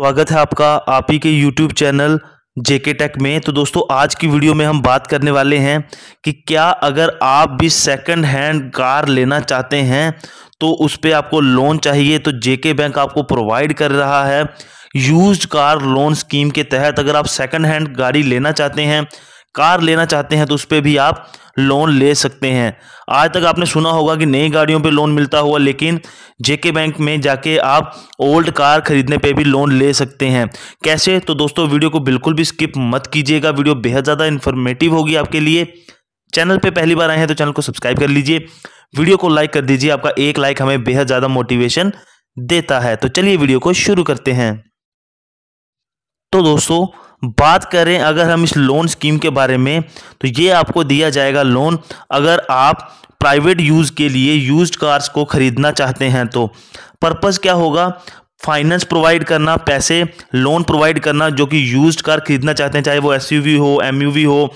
स्वागत है आपका आप ही के यूट्यूब चैनल जेके टेक में तो दोस्तों आज की वीडियो में हम बात करने वाले हैं कि क्या अगर आप भी सेकंड हैंड कार लेना चाहते हैं तो उस पर आपको लोन चाहिए तो जेके बैंक आपको प्रोवाइड कर रहा है यूज्ड कार लोन स्कीम के तहत अगर आप सेकंड हैंड गाड़ी लेना चाहते हैं कार लेना चाहते हैं तो उस पर भी आप लोन ले सकते हैं आज तक आपने सुना होगा कि नई गाड़ियों पे लोन मिलता हुआ लेकिन जेके बैंक में जाके आप ओल्ड कार खरीदने पे भी लोन ले सकते हैं कैसे तो दोस्तों वीडियो को बिल्कुल भी स्किप मत कीजिएगा वीडियो बेहद ज़्यादा इन्फॉर्मेटिव होगी आपके लिए चैनल पे पहली बार आए हैं तो चैनल को सब्सक्राइब कर लीजिए वीडियो को लाइक कर दीजिए आपका एक लाइक हमें बेहद ज़्यादा मोटिवेशन देता है तो चलिए वीडियो को शुरू करते हैं तो दोस्तों बात करें अगर हम इस लोन स्कीम के बारे में तो ये आपको दिया जाएगा लोन अगर आप प्राइवेट यूज़ के लिए यूज्ड कार्स को ख़रीदना चाहते हैं तो पर्पज़ क्या होगा फाइनेंस प्रोवाइड करना पैसे लोन प्रोवाइड करना जो कि यूज्ड कार खरीदना चाहते हैं चाहे वो एस हो एम हो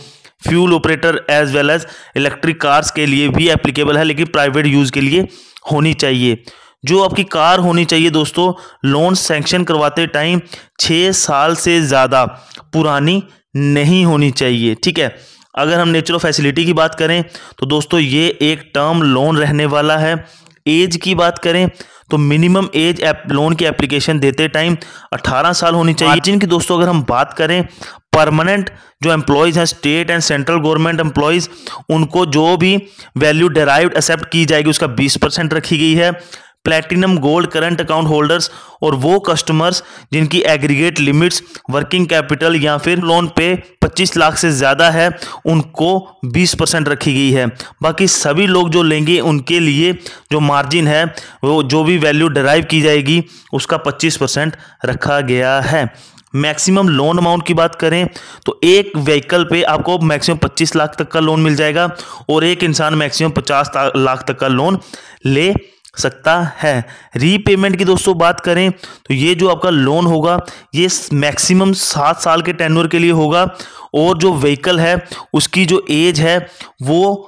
fuel operator as well as electric cars के लिए भी एप्लीकेबल है लेकिन प्राइवेट यूज़ के लिए होनी चाहिए जो आपकी कार होनी चाहिए दोस्तों लोन सेंक्शन करवाते टाइम छः साल से ज़्यादा पुरानी नहीं होनी चाहिए ठीक है अगर हम नेचुरल फैसिलिटी की बात करें तो दोस्तों ये एक टर्म लोन रहने वाला है एज की बात करें तो मिनिमम एज लोन की एप्लीकेशन देते टाइम 18 साल होनी चाहिए मार्जिन हाँ। की दोस्तों अगर हम बात करें परमानेंट जो एम्प्लॉयज़ हैं state and central government employees उनको जो भी वैल्यू डराइव एक्सेप्ट की जाएगी उसका 20 परसेंट रखी गई है platinum gold current account holders और वो कस्टमर्स जिनकी एग्रीगेट लिमिट्स वर्किंग कैपिटल या फिर लोन पे 25 लाख से ज़्यादा है उनको 20 परसेंट रखी गई है बाकी सभी लोग जो लेंगे उनके लिए जो मार्जिन है वो जो भी वैल्यू डराइव की जाएगी उसका 25 परसेंट रखा गया है मैक्सिमम लोन अमाउंट की बात करें तो एक व्हीकल पे आपको मैक्सिमम 25 लाख तक का लोन मिल जाएगा और एक इंसान मैक्सिमम 50 लाख तक का लोन ले सकता है रीपेमेंट की दोस्तों बात करें तो ये जो आपका लोन होगा ये मैक्सिमम सात साल के टेनवर के लिए होगा और जो व्हीकल है उसकी जो एज है वो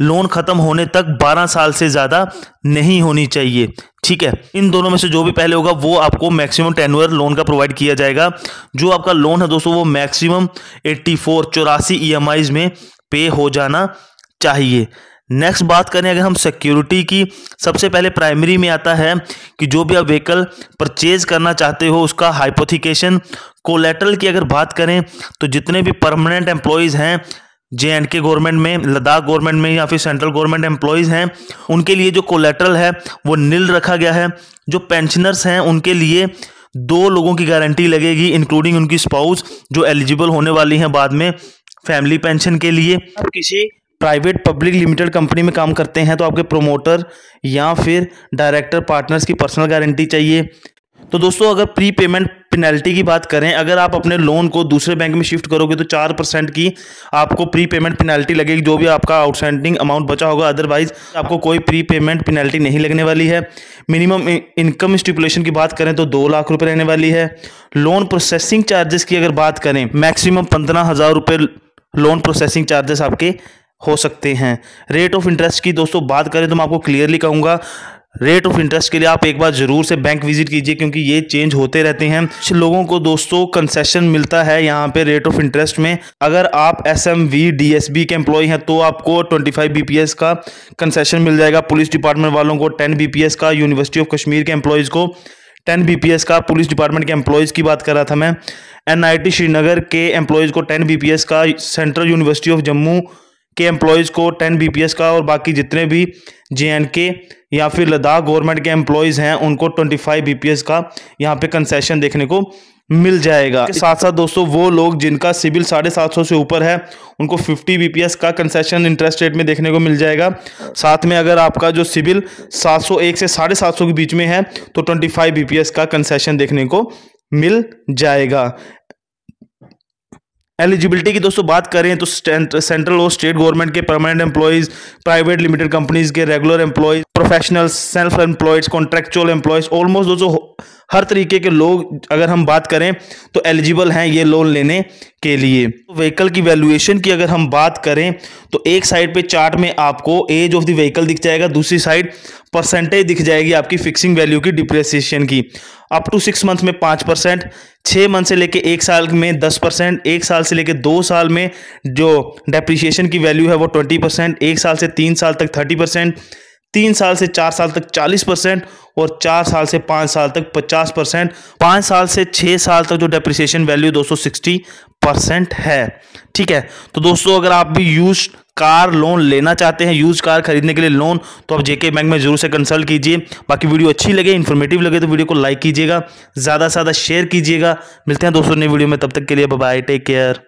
लोन ख़त्म होने तक 12 साल से ज़्यादा नहीं होनी चाहिए ठीक है इन दोनों में से जो भी पहले होगा वो आपको मैक्सिमम टेनवर लोन का प्रोवाइड किया जाएगा जो आपका लोन है दोस्तों वो मैक्सिमम 84 फोर चौरासी ई e में पे हो जाना चाहिए नेक्स्ट बात करें अगर हम सिक्योरिटी की सबसे पहले प्राइमरी में आता है कि जो भी आप व्हीकल परचेज करना चाहते हो उसका हाइपोथिकेशन कोलेटरल की अगर बात करें तो जितने भी परमानेंट एम्प्लॉयज़ हैं जे एंड के गवर्नमेंट में लद्दाख गवर्नमेंट में या फिर सेंट्रल गवर्नमेंट एम्प्लॉयज़ हैं उनके लिए जो कोलेटरल है वो नील रखा गया है जो पेंशनर्स हैं उनके लिए दो लोगों की गारंटी लगेगी इंक्लूडिंग उनकी स्पाउस जो एलिजिबल होने वाली हैं बाद में फैमिली पेंशन के लिए किसी प्राइवेट पब्लिक लिमिटेड कंपनी में काम करते हैं तो आपके प्रोमोटर या फिर डायरेक्टर पार्टनर्स की पर्सनल गारंटी चाहिए तो दोस्तों अगर प्री पेमेंट पेनल्टी की बात करें अगर आप अपने लोन को दूसरे बैंक में शिफ्ट करोगे तो चार परसेंट की आपको प्री पेमेंट पेनल्टी लगेगी जो भी आपका आउटस्टैंडिंग अमाउंट बचा होगा अदरवाइज आपको कोई प्री पेमेंट पेनल्टी नहीं लगने वाली है मिनिमम इनकम स्टिपुलेशन की बात करें तो दो लाख रुपये रहने वाली है लोन प्रोसेसिंग चार्जेस की अगर बात करें मैक्सिमम पंद्रह हज़ार रुपये लोन प्रोसेसिंग चार्जेस आपके हो सकते हैं रेट ऑफ इंटरेस्ट की दोस्तों बात करें तो मैं आपको क्लियरली कहूंगा रेट ऑफ इंटरेस्ट के लिए आप एक बार ज़रूर से बैंक विजिट कीजिए क्योंकि ये चेंज होते रहते हैं कुछ लोगों को दोस्तों कंसेशन मिलता है यहाँ पे रेट ऑफ इंटरेस्ट में अगर आप S M V D S B के एम्प्लॉय हैं तो आपको 25 बी पी एस का कंसेशन मिल जाएगा पुलिस डिपार्टमेंट वालों को 10 बी पी एस का यूनिवर्सिटी ऑफ कश्मीर के एम्प्लॉयज़ को टेन बी का पुलिस डिपार्टमेंट के एम्प्लॉयज़ की बात कर रहा था मैं एन श्रीनगर के एम्प्लॉयज़ को टेन बी का सेंट्रल यूनिवर्सिटी ऑफ जम्मू के एम्प्लॉयज़ को टेन बीपीएस का और बाकी जितने भी जे या फिर लद्दाख गवर्नमेंट के एम्प्लॉयज़ हैं उनको ट्वेंटी बीपीएस का यहाँ पे कंसेशन देखने को मिल जाएगा साथ साथ दोस्तों वो लोग जिनका सिविल साढ़े सात सौ से ऊपर है उनको फिफ्टी बीपीएस का कंसेशन इंटरेस्ट रेट में देखने को मिल जाएगा साथ में अगर आपका जो सिविल सात सौ एक से साढ़े सात सौ के बीच में है तो ट्वेंटी फाइव बीपीएस का कंसेशन देखने को मिल जाएगा एलिजिबिलिटी की दोस्तों बात करें तो सेंट्रल और स्टेट गवर्नमेंट के permanent employees private limited companies के regular employees professionals self employees contractual employees almost दोस्तों हर तरीके के लोग अगर हम बात करें तो एलिजिबल हैं ये लोन लेने के लिए व्हीकल तो की वैल्यूएशन की अगर हम बात करें तो एक साइड पे चार्ट में आपको एज ऑफ द व्हीकल दिख जाएगा दूसरी साइड परसेंटेज दिख जाएगी आपकी फिक्सिंग वैल्यू की डिप्रेसिएशन की अप टू सिक्स मंथ में पाँच परसेंट छः मंथ से लेके एक साल में दस परसेंट एक साल से लेके दो साल में जो डेप्रिसिएशन की वैल्यू है वो ट्वेंटी परसेंट एक साल से तीन साल तक थर्टी परसेंट तीन साल से चार साल तक चालीस परसेंट और चार साल से पाँच साल तक पचास परसेंट पाँच साल से छः साल तक जो डेप्रिसिएशन वैल्यू सौ सिक्सटी परसेंट है ठीक है तो दोस्तों अगर आप भी यूज कार लोन लेना चाहते हैं यूज कार खरीदने के लिए लोन तो आप जेके बैंक में जरूर से कंसल्ट कीजिए बाकी वीडियो अच्छी लगे इन्फॉर्मेटिव लगे तो वीडियो को लाइक कीजिएगा ज़्यादा से ज़्यादा शेयर कीजिएगा मिलते हैं दोस्तों नई वीडियो में तब तक के लिए बाय टेक केयर